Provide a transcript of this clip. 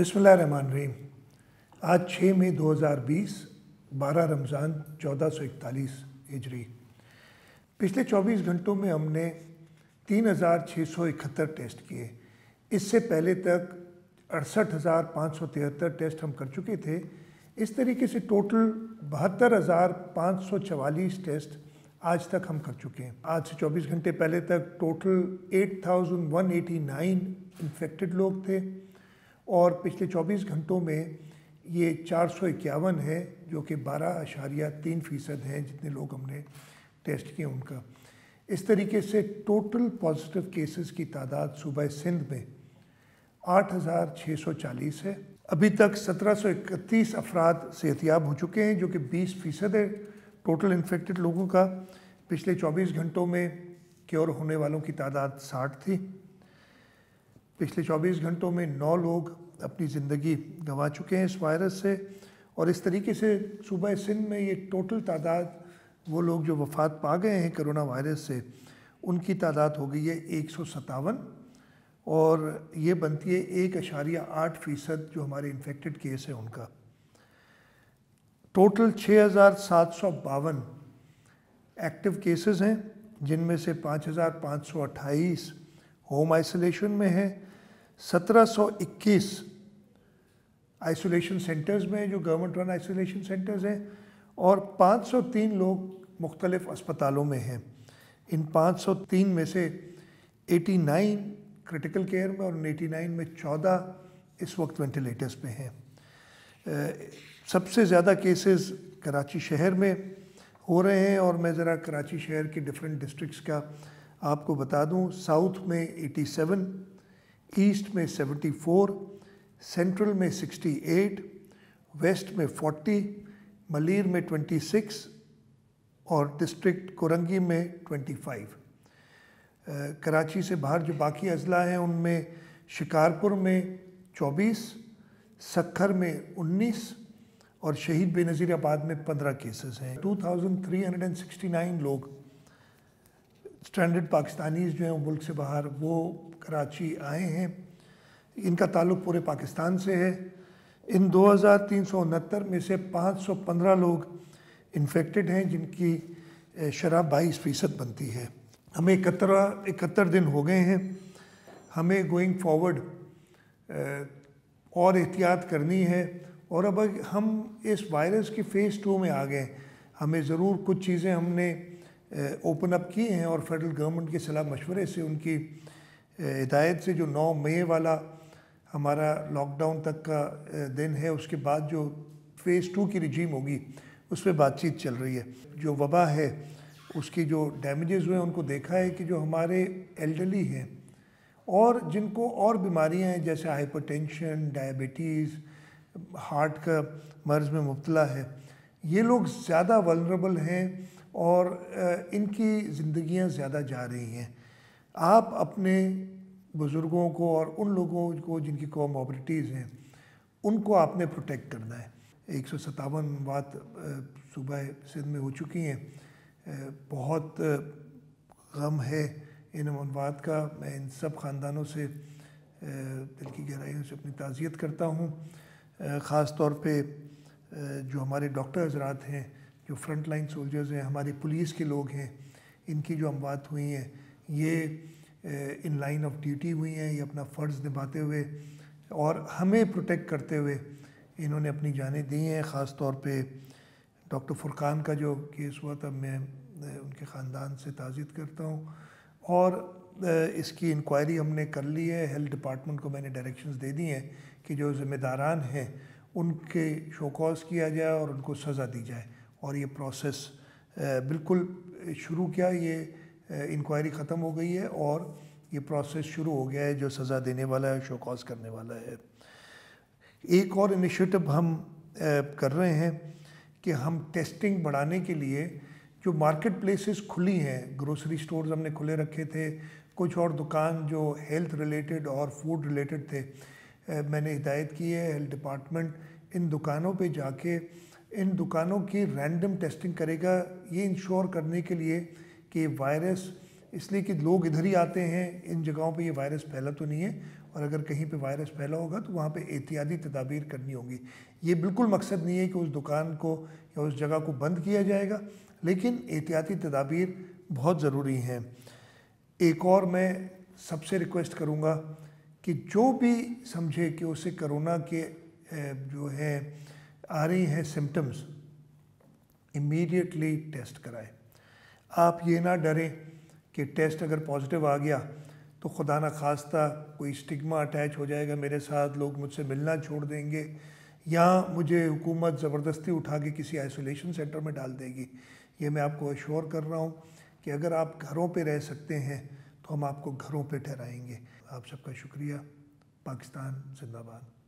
रहीम आज 6 मई 2020 12 रमज़ान 1441 हिजरी पिछले 24 घंटों में हमने 3671 टेस्ट किए इससे पहले तक अड़सठ टेस्ट हम कर चुके थे इस तरीके से टोटल बहत्तर टेस्ट आज तक हम कर चुके हैं आज से 24 घंटे पहले तक टोटल 8,189 इन्फेक्टेड लोग थे और पिछले 24 घंटों में ये चार है जो कि बारह अशारिया तीन फ़ीसद हैं जितने लोग हमने टेस्ट किए उनका इस तरीके से टोटल पॉजिटिव केसेस की तादाद सूबह सिंध में 8,640 है अभी तक 1,731 अफराद सेहतियाब हो चुके हैं जो कि 20 फ़ीसद है टोटल इन्फेक्टेड लोगों का पिछले 24 घंटों में क्योर होने वालों की तादाद 60 थी पिछले 24 घंटों में नौ लोग अपनी ज़िंदगी गंवा चुके हैं इस वायरस से और इस तरीके से सूबह सिंध में ये टोटल तादाद वो लोग जो वफात पा गए हैं करोना वायरस से उनकी तादाद हो गई है एक और ये बनती है एक अशारिया आठ फ़ीसद जो हमारे इन्फेक्टेड केस है उनका टोटल छः हज़ार सात सौ बावन एक्टिव केसेस हैं जिनमें से पाँच हज़ार पाँच सौ अट्ठाईस होम आइसोलेशन में हैं 1721 आइसोलेशन सेंटर्स में जो गवर्नमेंट रन आइसोलेशन सेंटर्स हैं और 503 लोग मुख्तलिफ अस्पतालों में हैं इन 503 में से 89 क्रिटिकल केयर में और 89 में 14 इस वक्त वेंटिलेटर्स पे हैं सबसे ज़्यादा केसेस कराची शहर में हो रहे हैं और मैं ज़रा कराची शहर के डिफरेंट डिस्ट्रिक्ट्स का आपको बता दूं साउथ में 87 ईस्ट में 74, सेंट्रल में 68, वेस्ट में 40, मलिर में 26 और डिस्ट्रिक्ट कोरंगी में 25। फाइव कराची से बाहर जो बाकी अजला हैं उनमें शिकारपुर में 24, सखर में 19 और शहीद बेनज़ीर आबाद में 15 केसेस हैं 2369 लोग स्टैंडर्ड पाकिस्तानीज़ जो हैं मुल्क से बाहर वो कराची आए हैं इनका ताल्लुक पूरे पाकिस्तान से है इन दो हज़ार तीन सौ उनहत्तर में से पाँच सौ पंद्रह लोग इन्फेक्टेड हैं जिनकी शराब बाईस फ़ीसद बनती है हमें इकहत्तर इकहत्तर दिन हो गए हैं हमें गोइंग फॉरवर्ड और एहतियात करनी है और अब हम इस वायरस की फ़ेज़ टू में आ गए हमें ज़रूर कुछ चीज़ें हमने ओपन अप किए हैं और फेडरल गवर्नमेंट के सलाह मशवरे से उनकी हिदायत से जो 9 मई वाला हमारा लॉकडाउन तक का दिन है उसके बाद जो फ़ेज़ टू की रिजीम होगी उस पर बातचीत चल रही है जो वबा है उसकी जो डैमेजेस हुए उनको देखा है कि जो हमारे एल्डरली हैं और जिनको और बीमारियां हैं जैसे हाइपरटेंशन डायबिटीज़ हार्ट का मर्ज़ में मुबतला है ये लोग ज़्यादा वलरेबल हैं और इनकी ज़िंदियाँ ज़्यादा जा रही हैं आप अपने बुज़ुर्गों को और उन लोगों को जिनकी कोमोबरिटीज़ हैं उनको आपने प्रोटेक्ट करना है एक सौ सतावन बात सूबह सिंध में हो चुकी हैं बहुत गम है इन अमवाद का मैं इन सब ख़ानदानों से दिल की गहराइयों से अपनी ताज़ियत करता हूँ ख़ास तौर पे जो हमारे डॉक्टर हजरात हैं जो फ्रंट लाइन सोल्जर्स हैं हमारी पुलिस के लोग हैं इनकी जो अमवात हुई हैं ये इन लाइन ऑफ ड्यूटी हुई हैं ये अपना फ़र्ज़ निभाते हुए और हमें प्रोटेक्ट करते हुए इन्होंने अपनी जानें दी हैं ख़ास तौर पर डॉक्टर फुरकान का जो केस हुआ था मैं उनके ख़ानदान से ताज़ियत करता हूँ और इसकी इंक्वायरी हमने कर ली है हेल्थ डिपार्टमेंट को मैंने डायरेक्शंस दे दी हैं कि जो ज़िम्मेदारान हैं उनके शोकॉज किया जाए और उनको सज़ा दी जाए और ये प्रोसेस बिल्कुल शुरू किया ये इंक्वायरी ख़त्म हो गई है और ये प्रोसेस शुरू हो गया है जो सज़ा देने वाला है शोकॉज करने वाला है एक और इनिशिएटिव हम कर रहे हैं कि हम टेस्टिंग बढ़ाने के लिए जो मार्केट प्लेसेस खुली हैं ग्रोसरी स्टोर्स हमने खुले रखे थे कुछ और दुकान जो हेल्थ रिलेटेड और फूड रिलेटेड थे मैंने हिदायत की है हेल्थ डिपार्टमेंट इन दुकानों पे जाके इन दुकानों की रैंडम टेस्टिंग करेगा ये इंश्योर करने के लिए कि वायरस इसलिए कि लोग इधर ही आते हैं इन जगहों पे ये वायरस फैला तो नहीं है और अगर कहीं पे वायरस फैला होगा तो वहाँ पे एहतियाती तदाबीर करनी होगी ये बिल्कुल मकसद नहीं है कि उस दुकान को या उस जगह को बंद किया जाएगा लेकिन एहतियाती तदाबीर बहुत ज़रूरी हैं एक और मैं सबसे रिक्वेस्ट करूँगा कि जो भी समझे कि उसे करोना के जो है आ रही हैं सिम्टम्स इमीडिएटली टेस्ट कराएं आप ये ना डरें कि टेस्ट अगर पॉजिटिव आ गया तो खुदा न खास्ता कोई स्टिग्मा अटैच हो जाएगा मेरे साथ लोग मुझसे मिलना छोड़ देंगे या मुझे हुकूमत ज़बरदस्ती उठा के किसी आइसोलेशन सेंटर में डाल देगी ये मैं आपको एश्योर कर रहा हूँ कि अगर आप घरों पर रह सकते हैं तो हम आपको घरों पर ठहराएंगे आप सबका शुक्रिया पाकिस्तान जिंदाबाद